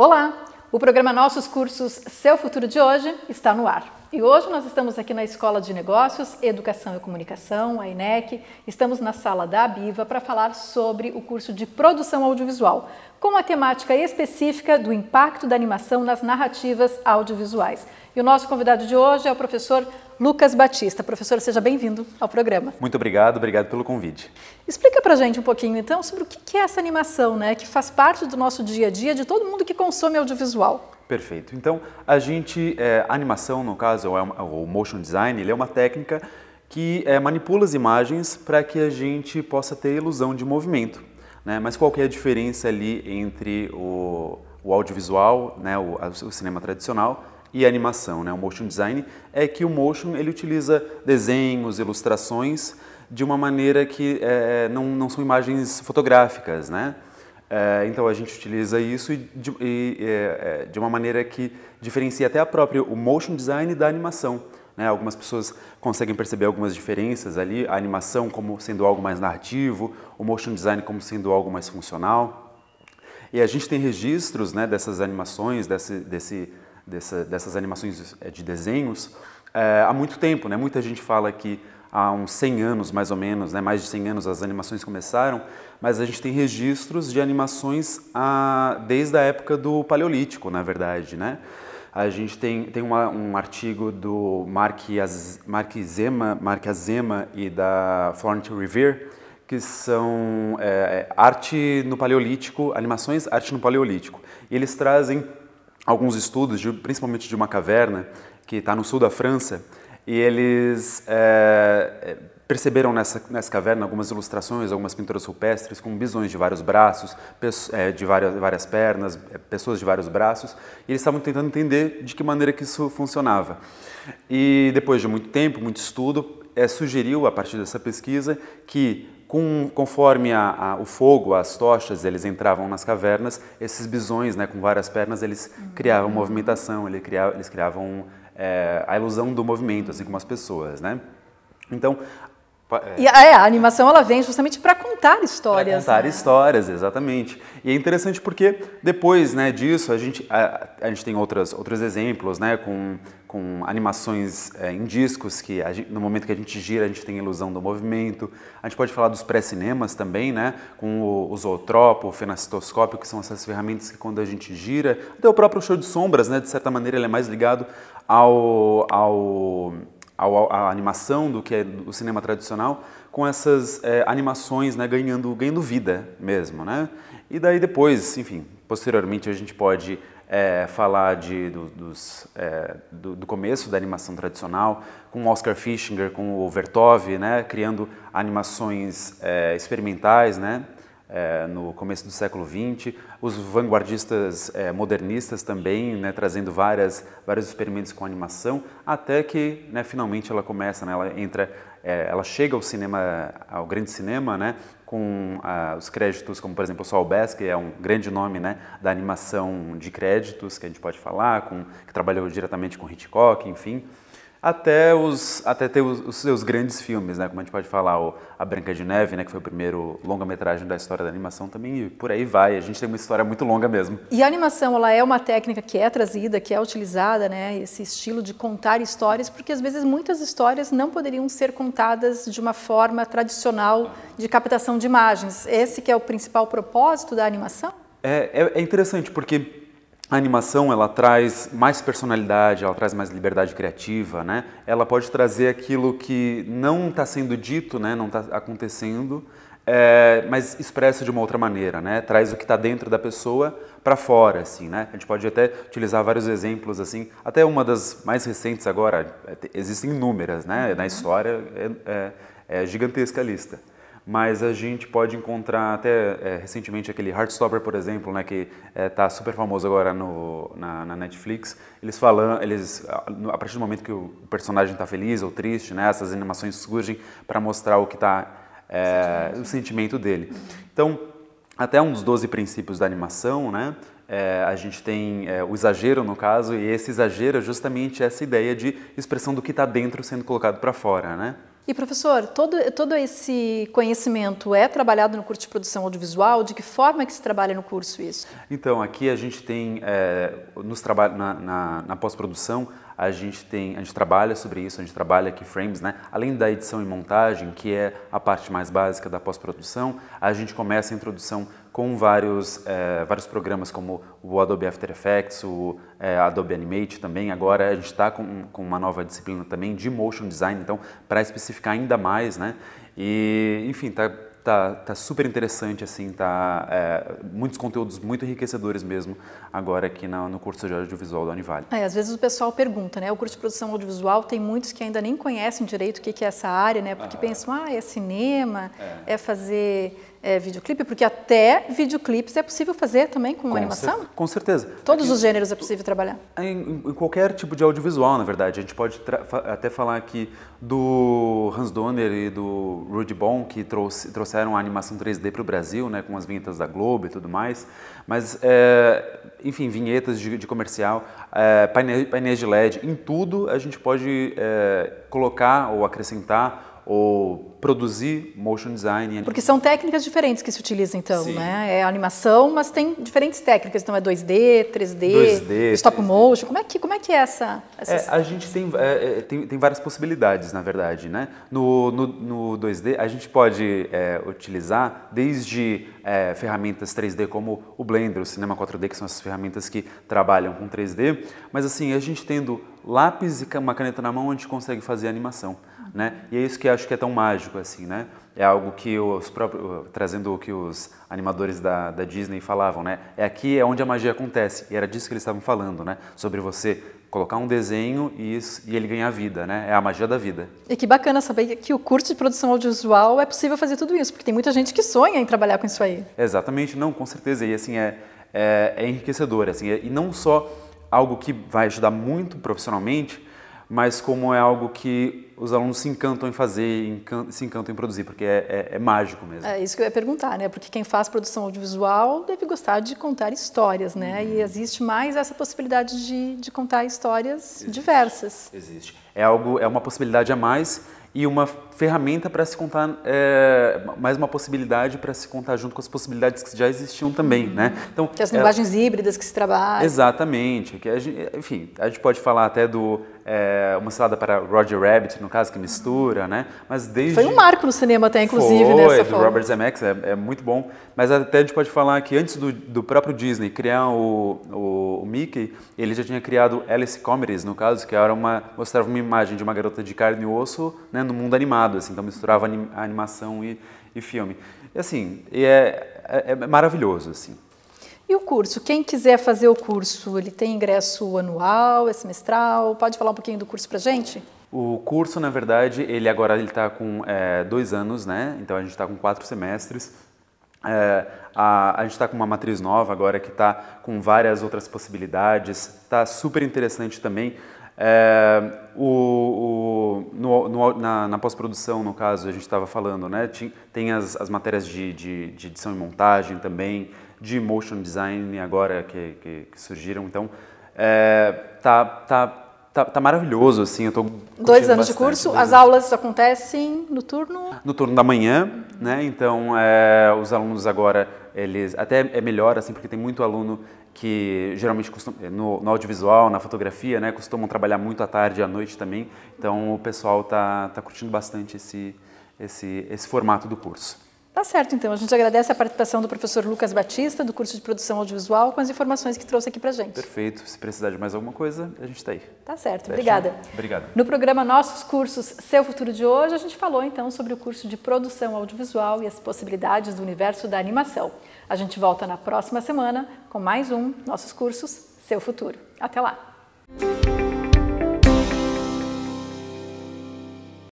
Olá! O programa Nossos Cursos Seu Futuro de hoje está no ar. E hoje nós estamos aqui na Escola de Negócios, Educação e Comunicação, a INEC. Estamos na sala da Abiva para falar sobre o curso de produção audiovisual, com a temática específica do impacto da animação nas narrativas audiovisuais. E o nosso convidado de hoje é o professor Lucas Batista. Professor, seja bem-vindo ao programa. Muito obrigado, obrigado pelo convite. Explica pra gente um pouquinho então sobre o que é essa animação, né? Que faz parte do nosso dia a dia, de todo mundo que consome audiovisual. Perfeito. Então, a gente, é, a animação, no caso, é ou, motion design, ele é uma técnica que é, manipula as imagens para que a gente possa ter ilusão de movimento. Né? Mas qual é a diferença ali entre o, o audiovisual, né, o, o cinema tradicional e a animação, né? O motion design é que o motion ele utiliza desenhos, ilustrações de uma maneira que é, não, não são imagens fotográficas, né? É, então a gente utiliza isso e, de, e, é, é, de uma maneira que diferencia até a própria o motion design da animação. Né? Algumas pessoas conseguem perceber algumas diferenças ali, a animação como sendo algo mais narrativo, o motion design como sendo algo mais funcional. E a gente tem registros né, dessas animações, desse, desse, dessa, dessas animações é, de desenhos é, há muito tempo. Né? Muita gente fala que há uns 100 anos mais ou menos, né, mais de 100 anos as animações começaram, mas a gente tem registros de animações a, desde a época do Paleolítico, na verdade, né? A gente tem, tem uma, um artigo do Mark, Az, Mark, Zema, Mark Azema e da Florence Revere, que são é, é, arte no Paleolítico, animações arte no Paleolítico. E eles trazem alguns estudos, de, principalmente de uma caverna que está no sul da França, e eles é, perceberam nessa, nessa caverna algumas ilustrações, algumas pinturas rupestres com bisões de vários braços, é, de várias, várias pernas, é, pessoas de vários braços, e eles estavam tentando entender de que maneira que isso funcionava. E depois de muito tempo, muito estudo, é, sugeriu, a partir dessa pesquisa, que com, conforme a, a, o fogo, as tochas, eles entravam nas cavernas, esses bisões né, com várias pernas, eles criavam movimentação, eles criavam, eles criavam é, a ilusão do movimento, assim como as pessoas, né? Então, é. E a, é, a, animação ela vem justamente para contar histórias. Pra contar né? histórias, exatamente. E é interessante porque depois né, disso a gente, a, a gente tem outras, outros exemplos né, com, com animações é, em discos que gente, no momento que a gente gira a gente tem a ilusão do movimento. A gente pode falar dos pré-cinemas também, né, com o, o zootropo, o fenacitoscópio, que são essas ferramentas que quando a gente gira, até o próprio show de sombras, né, de certa maneira ele é mais ligado ao, ao a animação do que é o cinema tradicional, com essas é, animações né, ganhando, ganhando vida mesmo. Né? E daí depois, enfim, posteriormente a gente pode é, falar de, do, dos, é, do, do, começo da animação tradicional, com Oscar Fischinger, com o Vertov, né, criando animações é, experimentais, né, é, no começo do século XX, os vanguardistas é, modernistas também, né, trazendo várias, vários experimentos com animação, até que né, finalmente ela começa, né, ela entra, é, ela chega ao cinema, ao grande cinema, né, com ah, os créditos, como por exemplo o Saul Bass, que é um grande nome né, da animação de créditos que a gente pode falar, com, que trabalhou diretamente com Hitchcock, enfim até os até ter os, os, seus grandes filmes, né? Como a gente pode falar, o a Branca de Neve, né, que foi o primeiro longa-metragem da história da animação também, e por aí vai. A gente tem uma história muito longa mesmo. E a animação, ela é uma técnica que é trazida, que é utilizada, né, esse estilo de contar histórias, porque às vezes muitas histórias não poderiam ser contadas de uma forma tradicional de captação de imagens. Esse que é o principal propósito da animação? é, é, é interessante porque a animação ela traz mais personalidade, ela traz mais liberdade criativa, né? Ela pode trazer aquilo que não está sendo dito, né? Não está acontecendo, é, mas expressa de uma outra maneira, né? Traz o que está dentro da pessoa para fora, assim, né? A gente pode até utilizar vários exemplos, assim. Até uma das mais recentes agora, eh, existem inúmeras, né? Na história é, é, é gigantesca a lista mas a gente pode encontrar até é, recentemente aquele Heartstopper, por exemplo, né, que está é, tá super famoso agora no, na, na, Netflix. Eles falam, eles a partir do momento que o personagem está feliz ou triste, né, essas animações surgem para mostrar o que está é, o sentimento dele. Então, até um dos 12 princípios da animação, né, é, a gente tem é, o exagero no caso, e esse exagero é justamente essa ideia de expressão do que está dentro sendo colocado para fora, né? E professor, todo, todo esse conhecimento é trabalhado no curso de produção audiovisual? De que forma é que se trabalha no curso isso? Então, aqui a gente tem, é, nos na, na, na pós-produção, a gente tem, a gente trabalha sobre isso, a gente trabalha keyframes, frames, né? Além da edição e montagem, que é a parte mais básica da pós-produção, a gente começa a introdução com vários, é, vários programas como o Adobe After Effects, o é, Adobe Animate também. Agora a gente está com, com uma nova disciplina também de Motion Design, então para especificar ainda mais, né? E enfim, tá, tá, tá super interessante assim, tá é, muitos conteúdos muito enriquecedores mesmo agora aqui na, no curso de audiovisual da Univale. É, às vezes o pessoal pergunta, né? O curso de produção audiovisual tem muitos que ainda nem conhecem direito o que, que é essa área, né? Porque ah, pensam, ah, é cinema, é, é fazer é, videoclipe? Porque até videoclipes é possível fazer também com, com animação? Cer com certeza. Todos é, os gêneros é possível trabalhar? Em, em, qualquer tipo de audiovisual, na verdade. A gente pode até falar aqui do Hans Donner e do Rudy Bon, que trouxe, trouxeram a animação 3D para o Brasil, né, com as vinhetas da Globo e tudo mais. Mas, é, enfim, vinhetas de, de comercial, é, painéis, de LED, em tudo a gente pode é, colocar ou acrescentar ou produzir motion design. Porque são técnicas diferentes que se utilizam então, Sim. né? É animação, mas tem diferentes técnicas, então é 2D, 3D, 2D, stop 3D. motion. Como é que como é que é essa? É, a gente tem, é, é, tem, tem várias possibilidades, na verdade, né? No, no, no 2D a gente pode é, utilizar desde é, ferramentas 3D como o Blender, o Cinema 4D, que são essas ferramentas que trabalham com 3D, mas assim a gente tendo lápis e uma caneta na mão a gente consegue fazer animação, né? E é isso que acho que é tão mágico assim, né? É algo que os próprios trazendo o que os animadores da, da Disney falavam, né? É aqui é onde a magia acontece e era disso que eles estavam falando, né? Sobre você colocar um desenho e, isso, e ele ganhar vida, né? É a magia da vida. E que bacana saber que o curso de produção audiovisual é possível fazer tudo isso, porque tem muita gente que sonha em trabalhar com isso aí. Exatamente, não, com certeza. E assim, é, é, é enriquecedor, assim, é, e não só algo que vai ajudar muito profissionalmente, mas como é algo que os alunos se encantam em fazer, se encantam em produzir, porque é, é, é mágico mesmo. É isso que eu ia perguntar, né? Porque quem faz produção audiovisual deve gostar de contar histórias, né? Uhum. E existe mais essa possibilidade de, de contar histórias existe, diversas. Existe. É algo, é uma possibilidade a mais e uma ferramenta para se contar, é, mais uma possibilidade para se contar junto com as possibilidades que já existiam também, uhum. né? Então, que as é, linguagens híbridas que se trabalham. Exatamente. Que a gente, enfim, a gente pode falar até do é, uma salada para Roger Rabbit, no caso, que mistura, né? Mas desde... Foi um marco no cinema até, inclusive, foi, nessa forma. Robert Zemeckis, é, é, muito bom. Mas até a gente pode falar que antes do, do próprio Disney criar o, o, o, Mickey, ele já tinha criado Alice Comedies, no caso, que era uma... mostrava uma imagem de uma garota de carne e osso, né? no mundo animado, assim, então misturava anim, animação e, e filme. E assim, e é, é, é maravilhoso, assim. E o curso? Quem quiser fazer o curso, ele tem ingresso anual, é semestral? Pode falar um pouquinho do curso para gente? O curso, na verdade, ele agora está com é, dois anos, né? Então a gente está com quatro semestres. É, a, a, gente está com uma matriz nova agora que está com várias outras possibilidades. Está super interessante também é, o, o, no, no, na, na pós-produção, no caso, a gente estava falando, né? Tem as, as matérias de, de, de, edição e montagem também, de motion design agora que, que, que surgiram. Então, é, tá, tá, tá, tá, maravilhoso, assim. Eu tô Dois anos bastante, de curso. As anos. aulas acontecem no turno? No turno da manhã, né? Então, é, os alunos agora, eles... Até é melhor, assim, porque tem muito aluno que geralmente eh, no, no, audiovisual, na fotografia, né, costumam trabalhar muito à tarde e à noite também. Então o pessoal tá, tá curtindo bastante esse, esse, esse formato do curso. Tá certo, então. A gente agradece a participação do professor Lucas Batista, do curso de produção audiovisual, com as informações que trouxe aqui para gente. Perfeito. Se precisar de mais alguma coisa, a gente está aí. Tá certo. Fecha. Obrigada. Obrigado. No programa Nossos Cursos Seu Futuro de hoje, a gente falou então sobre o curso de produção audiovisual e as possibilidades do universo da animação. A gente volta na próxima semana com mais um Nossos Cursos Seu Futuro. Até lá.